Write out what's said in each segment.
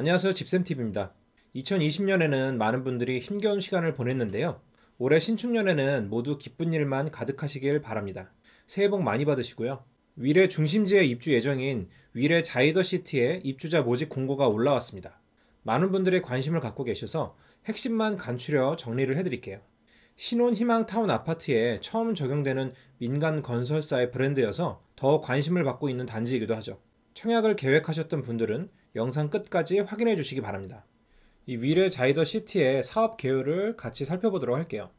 안녕하세요 집샘TV입니다. 2020년에는 많은 분들이 힘겨운 시간을 보냈는데요. 올해 신축년에는 모두 기쁜 일만 가득하시길 바랍니다. 새해 복 많이 받으시고요. 위례 중심지에 입주 예정인 위례 자이더시티에 입주자 모집 공고가 올라왔습니다. 많은 분들의 관심을 갖고 계셔서 핵심만 간추려 정리를 해드릴게요. 신혼 희망 타운 아파트에 처음 적용되는 민간 건설사의 브랜드여서 더 관심을 받고 있는 단지이기도 하죠. 청약을 계획하셨던 분들은 영상 끝까지 확인해 주시기 바랍니다. 이 위례 자이더 시티의 사업 개요를 같이 살펴보도록 할게요.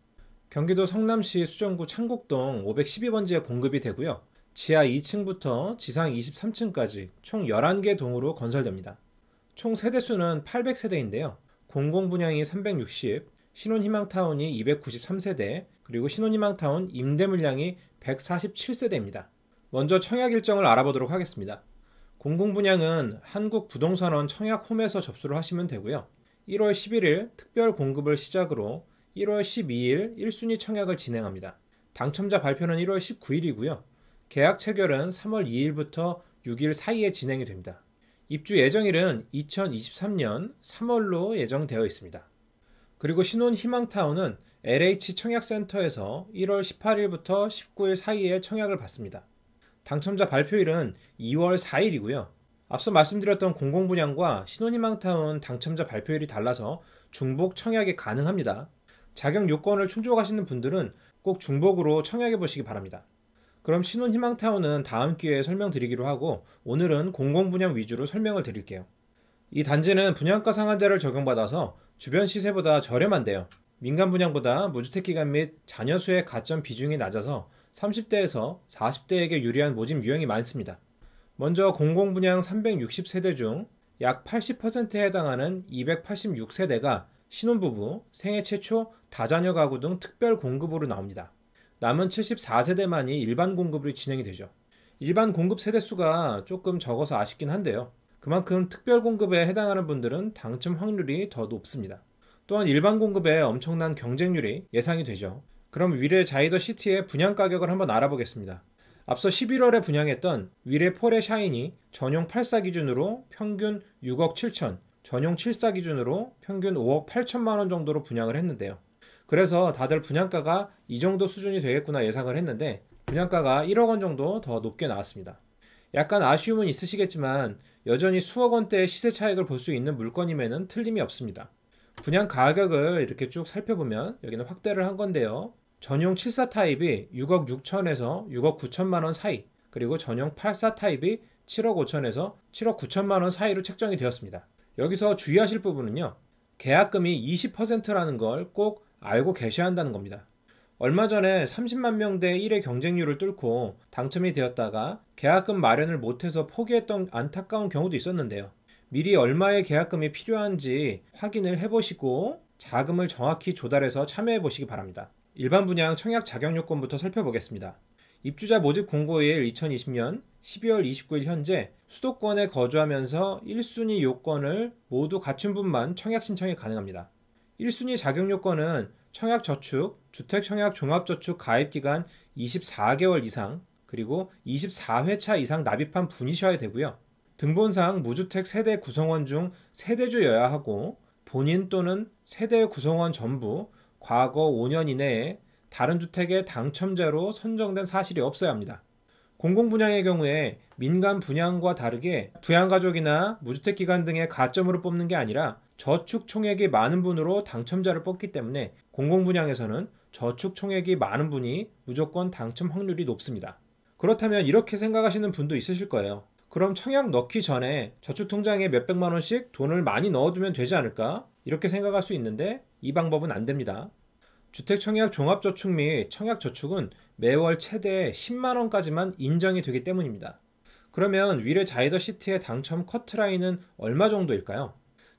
경기도 성남시 수정구 창곡동 512번지에 공급이 되고요. 지하 2층부터 지상 23층까지 총 11개 동으로 건설됩니다. 총 세대수는 800세대인데요. 공공분양이 360, 신혼희망타운이 293세대, 그리고 신혼희망타운 임대 물량이 147세대입니다. 먼저 청약 일정을 알아보도록 하겠습니다. 공공분양은 한국부동산원 청약홈에서 접수를 하시면 되고요. 1월 11일 특별 공급을 시작으로 1월 12일 1순위 청약을 진행합니다. 당첨자 발표는 1월 19일이고요. 계약 체결은 3월 2일부터 6일 사이에 진행이 됩니다. 입주 예정일은 2023년 3월로 예정되어 있습니다. 그리고 신혼 희망타운은 LH 청약센터에서 1월 18일부터 19일 사이에 청약을 받습니다. 당첨자 발표일은 2월 4일이고요. 앞서 말씀드렸던 공공분양과 신혼희망타운 당첨자 발표일이 달라서 중복 청약이 가능합니다. 자격 요건을 충족하시는 분들은 꼭 중복으로 청약해 보시기 바랍니다. 그럼 신혼희망타운은 다음 기회에 설명드리기로 하고 오늘은 공공분양 위주로 설명을 드릴게요. 이 단지는 분양가 상한제를 적용받아서 주변 시세보다 저렴한데요. 민간 분양보다 무주택 기간 및 자녀 수의 가점 비중이 낮아서 30대에서 40대에게 유리한 모집 유형이 많습니다. 먼저 공공분양 360세대 중 약 80%에 해당하는 286세대가 신혼부부, 생애 최초, 다자녀 가구 등 특별 공급으로 나옵니다. 남은 74세대만이 일반 공급으로 진행이 되죠. 일반 공급 세대수가 조금 적어서 아쉽긴 한데요. 그만큼 특별 공급에 해당하는 분들은 당첨 확률이 더 높습니다. 또한 일반 공급에 엄청난 경쟁률이 예상이 되죠. 그럼 위례 자이더 시티의 분양 가격을 한번 알아보겠습니다. 앞서 11월에 분양했던 위례 포레 샤인이 전용 8사 기준으로 평균 6억 7천, 전용 7사 기준으로 평균 5억 8천만 원 정도로 분양을 했는데요. 그래서 다들 분양가가 이 정도 수준이 되겠구나 예상을 했는데 분양가가 1억 원 정도 더 높게 나왔습니다. 약간 아쉬움은 있으시겠지만 여전히 수억 원대의 시세 차익을 볼 수 있는 물건임에는 틀림이 없습니다. 분양 가격을 이렇게 쭉 살펴보면 여기는 확대를 한 건데요. 전용 74 타입이 6억 6천에서 6억 9천만 원 사이, 그리고 전용 84 타입이 7억 5천에서 7억 9천만 원 사이로 책정이 되었습니다. 여기서 주의하실 부분은요. 계약금이 20%라는 걸 꼭 알고 계셔야 한다는 겁니다. 얼마 전에 30만 명대 1의 경쟁률을 뚫고 당첨이 되었다가 계약금 마련을 못해서 포기했던 안타까운 경우도 있었는데요. 미리 얼마의 계약금이 필요한지 확인을 해보시고 자금을 정확히 조달해서 참여해보시기 바랍니다. 일반 분양 청약 자격 요건부터 살펴보겠습니다. 입주자 모집 공고일 2020년 12월 29일 현재 수도권에 거주하면서 1순위 요건을 모두 갖춘 분만 청약 신청이 가능합니다. 1순위 자격 요건은 청약 저축, 주택 청약 종합 저축 가입 기간 24개월 이상, 그리고 24회차 이상 납입한 분이셔야 되고요. 등본상 무주택 세대 구성원 중 세대주여야 하고 본인 또는 세대 구성원 전부 과거 5년 이내에 다른 주택의 당첨자로 선정된 사실이 없어야 합니다. 공공분양의 경우에 민간 분양과 다르게 부양가족이나 무주택기관 등의 가점으로 뽑는 게 아니라 저축 총액이 많은 분으로 당첨자를 뽑기 때문에 공공분양에서는 저축 총액이 많은 분이 무조건 당첨 확률이 높습니다. 그렇다면 이렇게 생각하시는 분도 있으실 거예요. 그럼 청약 넣기 전에 저축통장에 몇백만 원씩 돈을 많이 넣어두면 되지 않을까? 이렇게 생각할 수 있는데 이 방법은 안 됩니다. 주택청약 종합저축 및 청약저축은 매월 최대 10만원까지만 인정이 되기 때문입니다. 그러면 위례 자이더시티의 당첨 커트라인은 얼마 정도일까요?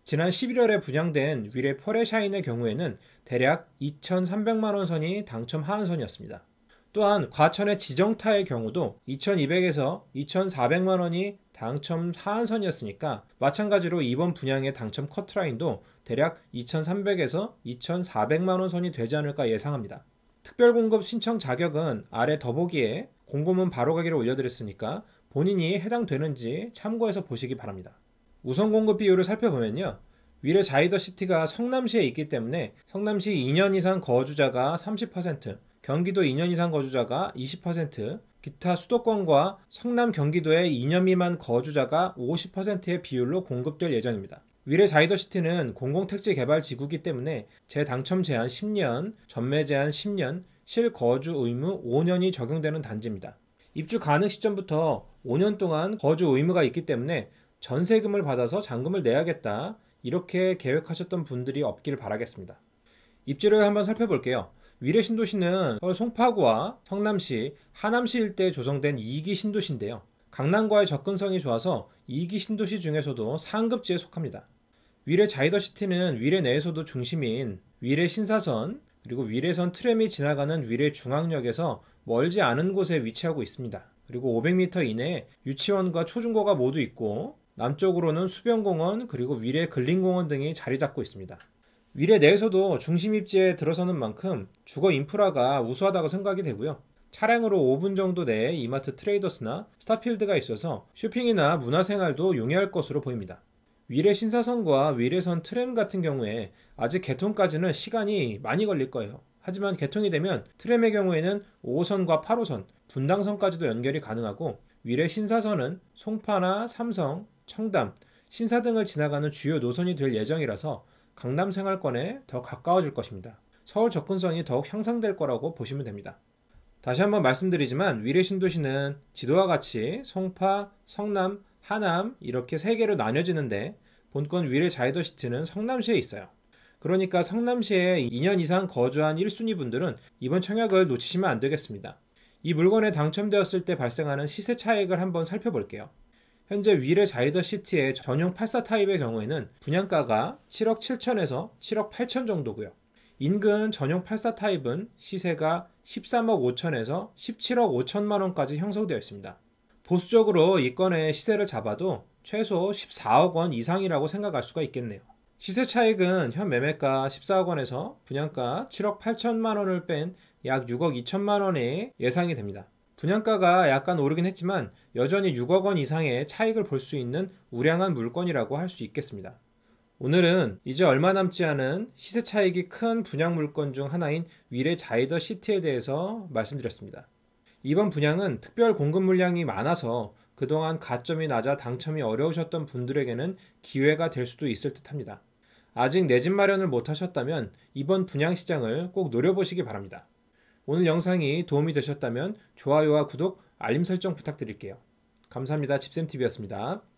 지난 11월에 분양된 위례 포레샤인의 경우에는 대략 2,300만원 선이 당첨 하한선이었습니다. 또한 과천의 지정타의 경우도 2200에서 2400만 원이 당첨 하한선이었으니까 마찬가지로 이번 분양의 당첨 커트라인도 대략 2300에서 2400만 원 선이 되지 않을까 예상합니다. 특별공급 신청 자격은 아래 더보기에 공고문 바로가기를 올려드렸으니까 본인이 해당되는지 참고해서 보시기 바랍니다. 우선 공급 비율을 살펴보면요. 위례 자이더시티가 성남시에 있기 때문에 성남시 2년 이상 거주자가 30%, 경기도 2년 이상 거주자가 20%, 기타 수도권과 성남 경기도의 2년 미만 거주자가 50%의 비율로 공급될 예정입니다. 위례 자이더시티는 공공택지 개발 지구기 때문에 재당첨 제한 10년, 전매 제한 10년, 실거주 의무 5년이 적용되는 단지입니다. 입주 가능 시점부터 5년 동안 거주 의무가 있기 때문에 전세금을 받아서 잔금을 내야겠다 이렇게 계획하셨던 분들이 없기를 바라겠습니다. 입지를 한번 살펴볼게요. 위례 신도시는 서울 송파구와 성남시, 하남시 일대에 조성된 2기 신도시인데요. 강남과의 접근성이 좋아서 2기 신도시 중에서도 상급지에 속합니다. 위례 자이더시티는 위례 내에서도 중심인 위례 신사선, 그리고 위례선 트램이 지나가는 위례 중앙역에서 멀지 않은 곳에 위치하고 있습니다. 그리고 500m 이내에 유치원과 초중고가 모두 있고 남쪽으로는 수변공원 그리고 위례 근린공원 등이 자리 잡고 있습니다. 위례 내에서도 중심 입지에 들어서는 만큼 주거 인프라가 우수하다고 생각이 되고요. 차량으로 5분 정도 내에 이마트 트레이더스나 스타필드가 있어서 쇼핑이나 문화생활도 용이할 것으로 보입니다. 위례 신사선과 위례선 트램 같은 경우에 아직 개통까지는 시간이 많이 걸릴 거예요. 하지만 개통이 되면 트램의 경우에는 5호선과 8호선, 분당선까지도 연결이 가능하고 위례 신사선은 송파나 삼성, 청담, 신사 등을 지나가는 주요 노선이 될 예정이라서 강남 생활권에 더 가까워질 것입니다. 서울 접근성이 더욱 향상될 거라고 보시면 됩니다. 다시 한번 말씀드리지만 위례 신도시는 지도와 같이 송파, 성남, 하남 이렇게 세 개로 나뉘어지는데 본권 위례 자이더시티는 성남시에 있어요. 그러니까 성남시에 2년 이상 거주한 1순위 분들은 이번 청약을 놓치시면 안 되겠습니다. 이 물건에 당첨되었을 때 발생하는 시세 차익을 한번 살펴볼게요. 현재 위례 자이더 시티의 전용 84 타입의 경우에는 분양가가 7억 7천에서 7억 8천 정도고요. 인근 전용 84 타입은 시세가 13억 5천에서 17억 5천만 원까지 형성되어 있습니다. 보수적으로 이 건의 시세를 잡아도 최소 14억 원 이상이라고 생각할 수가 있겠네요. 시세 차익은 현 매매가 14억 원에서 분양가 7억 8천만 원을 뺀 약 6억 2천만 원의 예상이 됩니다. 분양가가 약간 오르긴 했지만 여전히 6억 원 이상의 차익을 볼 수 있는 우량한 물건이라고 할 수 있겠습니다. 오늘은 이제 얼마 남지 않은 시세 차익이 큰 분양 물건 중 하나인 위례 자이더 시티에 대해서 말씀드렸습니다. 이번 분양은 특별 공급 물량이 많아서 그동안 가점이 낮아 당첨이 어려우셨던 분들에게는 기회가 될 수도 있을 듯 합니다. 아직 내 집 마련을 못 하셨다면 이번 분양 시장을 꼭 노려보시기 바랍니다. 오늘 영상이 도움이 되셨다면 좋아요와 구독, 알림 설정 부탁드릴게요. 감사합니다. 집쌤TV였습니다.